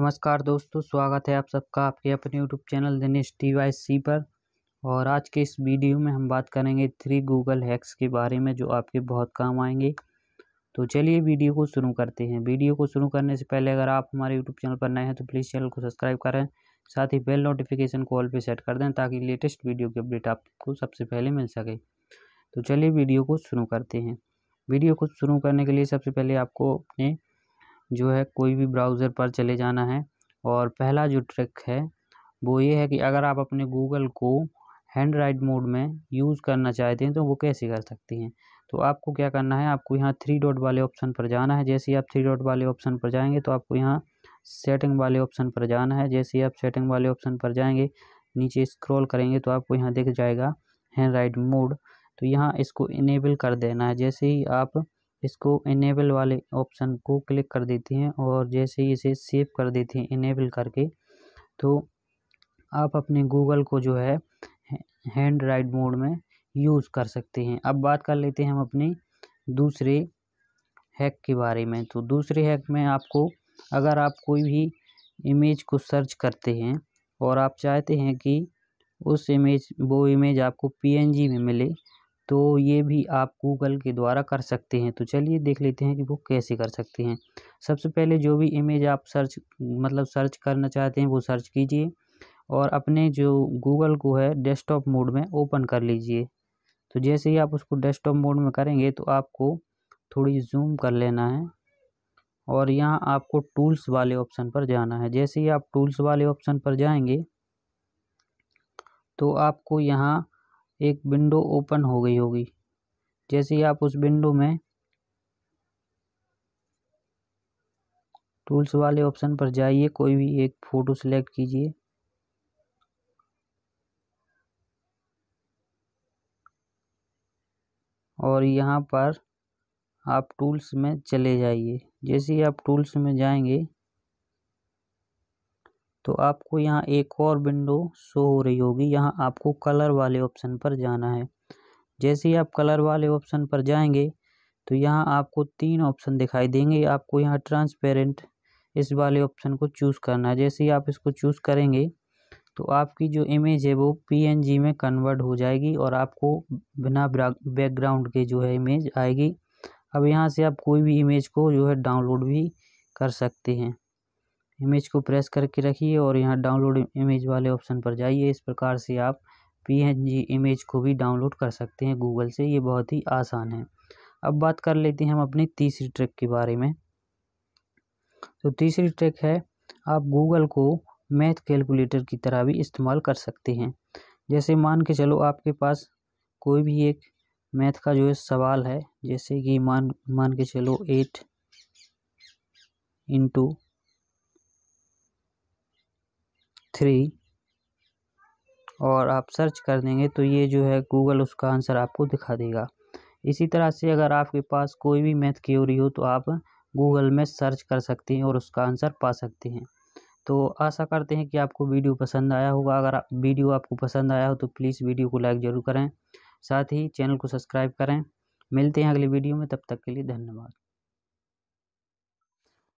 नमस्कार दोस्तों स्वागत है आप सबका आपके अपने YouTube channel Dinesh T Y C पर और आज के इस वीडियो में हम बात करेंगे थ्री गूगल हैक्स के बारे में जो आपके बहुत काम आएंगे तो चलिए वीडियो को शुरू करते हैं वीडियो को शुरू करने से पहले अगर आप हमारे यूट्यूब चैनल पर नए हैं तो प्लीज़ चैनल को सब्सक्राइब करें साथ ही बेल नोटिफिकेशन को ऑल पर सेट कर दें ताकि लेटेस्ट वीडियो की अपडेट आपको सबसे पहले मिल सके तो चलिए वीडियो को शुरू करते हैं वीडियो को शुरू करने के लिए सबसे पहले आपको अपने जो है कोई भी ब्राउज़र पर चले जाना है और पहला जो ट्रिक है वो ये है कि अगर आप अपने गूगल को हैंड राइट मोड में यूज़ करना चाहते हैं तो वो कैसे कर सकती हैं तो आपको क्या करना है आपको यहाँ थ्री डॉट वाले ऑप्शन पर जाना है जैसे ही आप थ्री डॉट वाले ऑप्शन पर जाएंगे तो आपको यहाँ सेटिंग वाले ऑप्शन पर जाना है जैसे ही आप सेटिंग वाले ऑप्शन पर जाएंगे नीचे स्क्रॉल करेंगे तो आपको यहाँ दिख जाएगा हैंड राइट मोड तो यहाँ इसको इनेबल कर देना है जैसे ही आप इसको इनेबल वाले ऑप्शन को क्लिक कर देते हैं और जैसे ही इसे सेव कर देते हैं इनेबल करके तो आप अपने गूगल को जो है हैंड राइट मोड में यूज़ कर सकते हैं अब बात कर लेते हैं हम अपने दूसरे हैक के बारे में तो दूसरे हैक में आपको अगर आप कोई भी इमेज को सर्च करते हैं और आप चाहते हैं कि उस इमेज वो इमेज आपको पीएनजी में मिले तो ये भी आप गूगल के द्वारा कर सकते हैं तो चलिए देख लेते हैं कि वो कैसे कर सकते हैं सबसे पहले जो भी इमेज आप सर्च मतलब सर्च करना चाहते हैं वो सर्च कीजिए और अपने जो गूगल को है डेस्कटॉप मोड में ओपन कर लीजिए तो जैसे ही आप उसको डेस्कटॉप मोड में करेंगे तो आपको थोड़ी जूम कर लेना है और यहाँ आपको टूल्स वाले ऑप्शन पर जाना है जैसे ही आप टूल्स वाले ऑप्शन पर जाएंगे तो आपको यहाँ एक विंडो ओपन हो गई होगी जैसे ही आप उस विंडो में टूल्स वाले ऑप्शन पर जाइए कोई भी एक फ़ोटो सिलेक्ट कीजिए और यहाँ पर आप टूल्स में चले जाइए जैसे ही आप टूल्स में जाएंगे तो आपको यहाँ एक और विंडो शो हो रही होगी यहाँ आपको कलर वाले ऑप्शन पर जाना है जैसे ही आप कलर वाले ऑप्शन पर जाएंगे तो यहाँ आपको तीन ऑप्शन दिखाई देंगे आपको यहाँ ट्रांसपेरेंट इस वाले ऑप्शन को चूज़ करना है जैसे ही आप इसको चूज़ करेंगे तो आपकी जो इमेज है वो पीएनजी में कन्वर्ट हो जाएगी और आपको बिना बैकग्राउंड के जो है इमेज आएगी अब यहाँ से आप कोई भी इमेज को जो है डाउनलोड भी कर सकते हैं इमेज को प्रेस करके रखिए और यहाँ डाउनलोड इमेज वाले ऑप्शन पर जाइए इस प्रकार से आप पीएनजी इमेज को भी डाउनलोड कर सकते हैं गूगल से ये बहुत ही आसान है अब बात कर लेते हैं हम अपनी तीसरी ट्रिक के बारे में तो तीसरी ट्रिक है आप गूगल को मैथ कैलकुलेटर की तरह भी इस्तेमाल कर सकते हैं जैसे मान के चलो आपके पास कोई भी एक मैथ का जो है सवाल है जैसे कि मान मान के चलो एट इंटू थ्री और आप सर्च कर देंगे तो ये जो है गूगल उसका आंसर आपको दिखा देगा इसी तरह से अगर आपके पास कोई भी मैथ क्यूरी हो तो आप गूगल में सर्च कर सकते हैं और उसका आंसर पा सकते हैं तो आशा करते हैं कि आपको वीडियो पसंद आया होगा अगर वीडियो आपको पसंद आया हो तो प्लीज़ वीडियो को लाइक ज़रूर करें साथ ही चैनल को सब्सक्राइब करें मिलते हैं अगले वीडियो में तब तक के लिए धन्यवाद